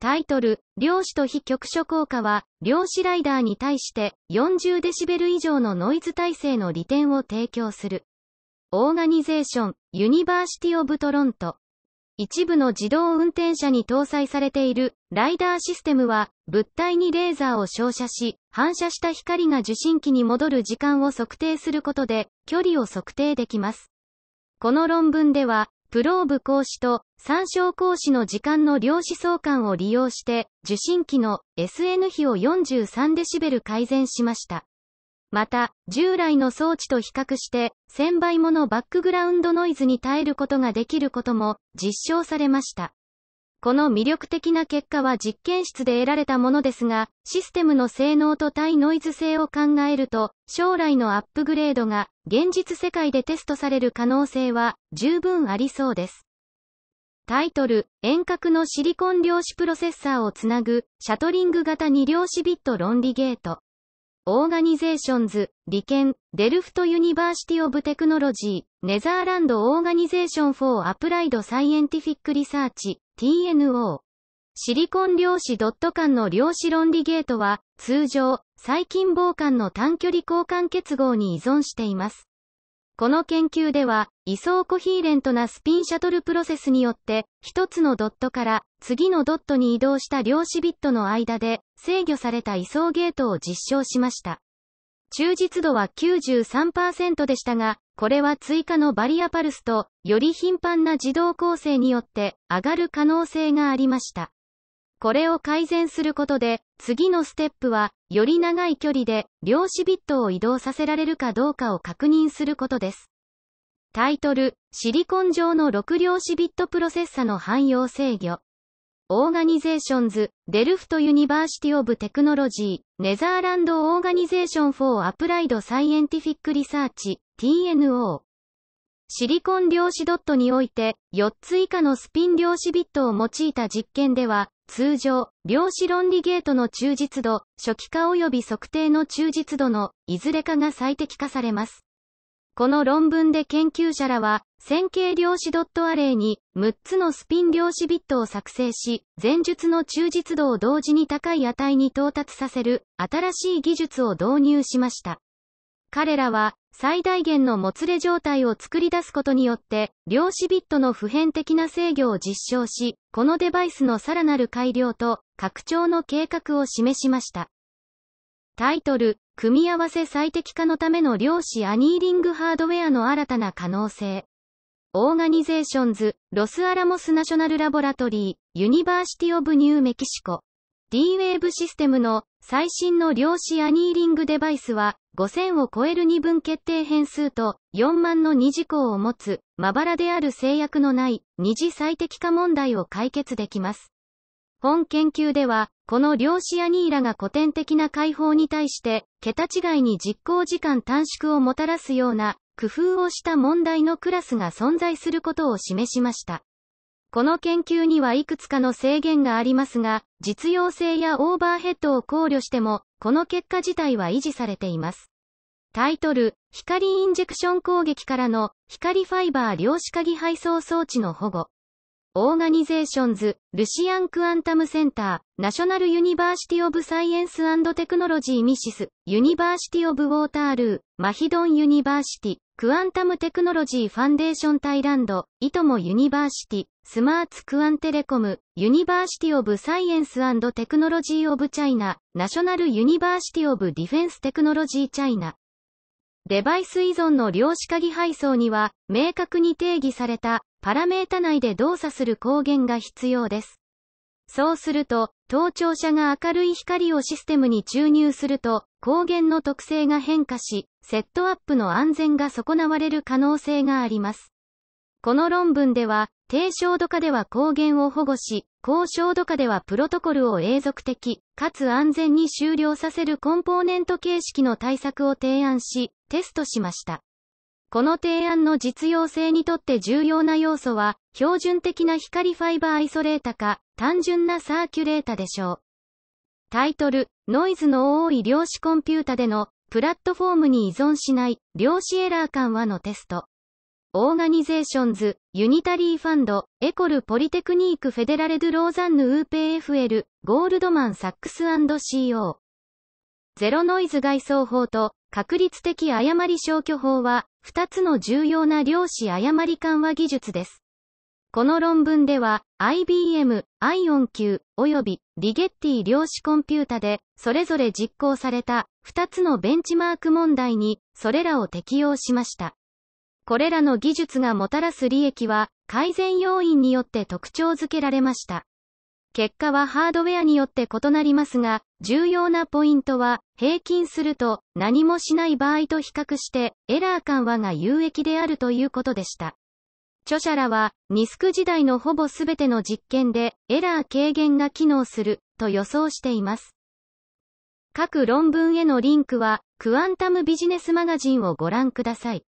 タイトル、量子と非局所効果は、量子ライダーに対して40デシベル以上のノイズ耐性の利点を提供する。オーガニゼーション、ユニバーシティオブトロント。一部の自動運転車に搭載されているライダーシステムは、物体にレーザーを照射し、反射した光が受信機に戻る時間を測定することで、距離を測定できます。この論文では、プローブ講師と参照講師の時間の量子相関を利用して受信機の SN 比を 43dB 改善しました。また、従来の装置と比較して1000倍ものバックグラウンドノイズに耐えることができることも実証されました。この魅力的な結果は実験室で得られたものですが、システムの性能と対ノイズ性を考えると、将来のアップグレードが現実世界でテストされる可能性は十分ありそうです。タイトル、遠隔のシリコン量子プロセッサーをつなぐ、シャトリング型2量子ビット論理ゲート。オーガニゼーションズ、利権、デルフトユニバーシティオブテクノロジー、ネザーランドオーガニゼーションフォーアプライドサイエンティフィックリサーチ、TNO。シリコン量子ドット間の量子論理ゲートは、通常、細菌防間の短距離交換結合に依存しています。この研究では、位相コヒーレントなスピンシャトルプロセスによって、一つのドットから次のドットに移動した量子ビットの間で制御された位相ゲートを実証しました。忠実度は93%でしたが、これは追加のバリアパルスと、より頻繁な自動構成によって上がる可能性がありました。これを改善することで、次のステップは、より長い距離で、量子ビットを移動させられるかどうかを確認することです。タイトル、シリコン上の6量子ビットプロセッサの汎用制御。オーガニゼーションズ、デルフト・ユニバーシティ・オブ・テクノロジー、ネザーランド・オーガニゼーション・フォー・アプライド・サイエンティフィック・リサーチ、TNO。シリコン量子ドットにおいて、4つ以下のスピン量子ビットを用いた実験では、通常、量子論理ゲートの忠実度、初期化及び測定の忠実度の、いずれかが最適化されます。この論文で研究者らは、線形量子ドットアレイに、6つのスピン量子ビットを作成し、前述の忠実度を同時に高い値に到達させる、新しい技術を導入しました。彼らは、最大限のもつれ状態を作り出すことによって、量子ビットの普遍的な制御を実証し、このデバイスのさらなる改良と、拡張の計画を示しました。タイトル、組み合わせ最適化のための量子アニーリングハードウェアの新たな可能性。オーガニゼーションズ、ロスアラモスナショナルラボラトリー、ユニバーシティオブニューメキシコ。D-Wave システムの最新の量子アニーリングデバイスは5000を超える二分決定変数と4万の二次項を持つまばらである制約のない二次最適化問題を解決できます。本研究では、この量子アニーラが古典的な解放に対して、桁違いに実行時間短縮をもたらすような、工夫をした問題のクラスが存在することを示しました。この研究にはいくつかの制限がありますが、実用性やオーバーヘッドを考慮しても、この結果自体は維持されています。タイトル、光インジェクション攻撃からの光ファイバー量子鍵配送装置の保護。オーガニゼーションズ、ルシアン・クアンタムセンター、ナショナル・ユニバーシティ・オブ・サイエンス・アンド・テクノロジー・ミシス、ユニバーシティ・オブ・ウォータールー、マヒドン・ユニバーシティ、クアンタム・テクノロジー・ファンデーション・タイランド、いとも・ユニバーシティ、スマーツ・クアンテレコム、ユニバーシティ・オブ・サイエンス・アンド・テクノロジー・オブ・チャイナ、ナショナル・ユニバーシティ・オブ・ディフェンス・テクノロジー・チャイナ。デバイス依存の量子鍵配送には、明確に定義されたパラメータ内で動作する光源が必要です。そうすると、盗聴者が明るい光をシステムに注入すると、光源の特性が変化し、セットアップの安全が損なわれる可能性があります。この論文では、低照度化では光源を保護し、高照度化ではプロトコルを永続的、かつ安全に終了させるコンポーネント形式の対策を提案し、テストしました。この提案の実用性にとって重要な要素は、標準的な光ファイバーアイソレータか、単純なサーキュレータでしょう。タイトル、ノイズの多い量子コンピュータでの、プラットフォームに依存しない、量子エラー緩和のテスト。オーガニゼーションズ、ユニタリーファンド、エコルポリテクニークフェデラレドローザンヌウーペ FL、ゴールドマンサックス &CO。ゼロノイズ外装法と、確率的誤り消去法は、2つの重要な量子誤り緩和技術です。この論文では、IBM、IONQ、およびリゲッティ量子コンピュータで、それぞれ実行された2つのベンチマーク問題に、それらを適用しました。これらの技術がもたらす利益は、改善要因によって特徴づけられました。結果はハードウェアによって異なりますが、重要なポイントは、平均すると何もしない場合と比較して、エラー緩和が有益であるということでした。著者らは、ニスク時代のほぼ全ての実験で、エラー軽減が機能する、と予想しています。各論文へのリンクは、クアンタムビジネスマガジンをご覧ください。